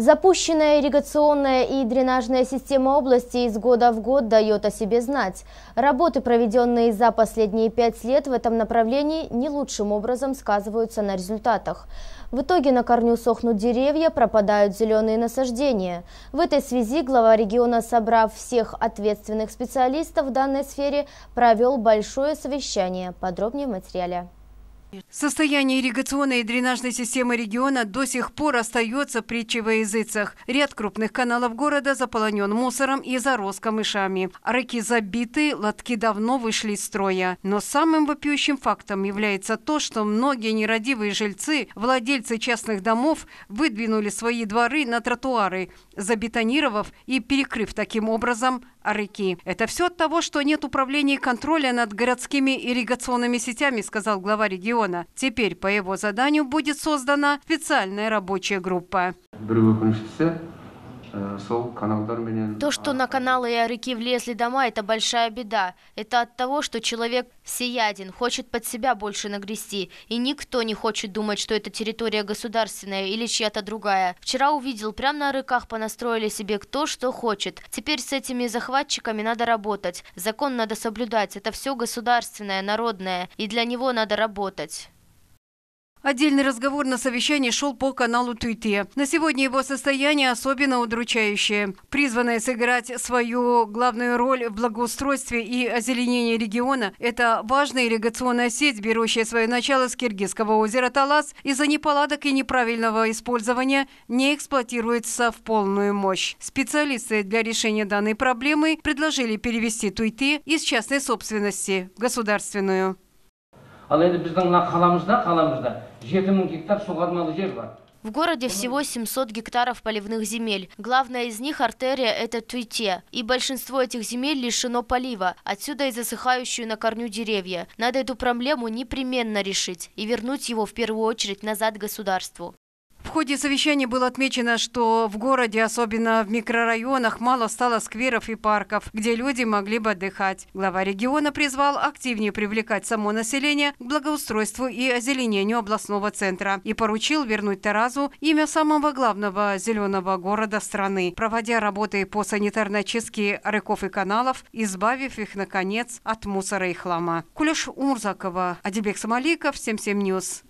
Запущенная ирригационная и дренажная система области из года в год дает о себе знать. Работы, проведенные за последние пять лет в этом направлении, не лучшим образом сказываются на результатах. В итоге на корню сохнут деревья, пропадают зеленые насаждения. В этой связи глава региона, собрав всех ответственных специалистов в данной сфере, провел большое совещание. Подробнее в материале. Состояние ирригационной и дренажной системы региона до сих пор остается притчей во языцах. Ряд крупных каналов города заполонен мусором и зарос камышами. Рыки забиты, лотки давно вышли из строя. Но самым вопиющим фактом является то, что многие нерадивые жильцы, владельцы частных домов, выдвинули свои дворы на тротуары, забетонировав и перекрыв таким образом реки. Это все от того, что нет управления и контроля над городскими ирригационными сетями, сказал глава региона региона. Теперь по его заданию будет создана специальная рабочая группа. Э, То, что а, на каналы и реки влезли дома, это большая беда. Это от того, что человек всеяден, хочет под себя больше нагрести. И никто не хочет думать, что это территория государственная или чья-то другая. Вчера увидел, прямо на рыках понастроили себе кто что хочет. Теперь с этими захватчиками надо работать. Закон надо соблюдать. Это все государственное, народное. И для него надо работать. Отдельный разговор на совещании шел по каналу Туйте. На сегодня его состояние особенно удручающее. Призванное сыграть свою главную роль в благоустройстве и озеленении региона, это важная ирригационная сеть, берущая свое начало с Киргизского озера Талас, из-за неполадок и неправильного использования не эксплуатируется в полную мощь. Специалисты для решения данной проблемы предложили перевести Туйте из частной собственности в государственную ал енді біздің қаламызда қаламызда жеті гектар суғармалы жер бар в городе всего 700 гектаров поливных земель. Главная из них артерия – это Туйте. И большинство этих земель лишено полива. Отсюда и засыхающую на корню деревья. Надо эту проблему непременно решить и вернуть его в первую очередь назад государству. В ходе совещания было отмечено, что в городе, особенно в микрорайонах, мало стало скверов и парков, где люди могли бы отдыхать. Глава региона призвал активнее привлекать само население к благоустройству и озеленению областного центра и поручил вернуть Таразу имя самого главного зеленого города страны, проводя работы по санитарной чистке рыков и каналов, избавив их, наконец, от мусора и хлама. Кулеш Умрзакова, Адибек Самаликов, 77 News.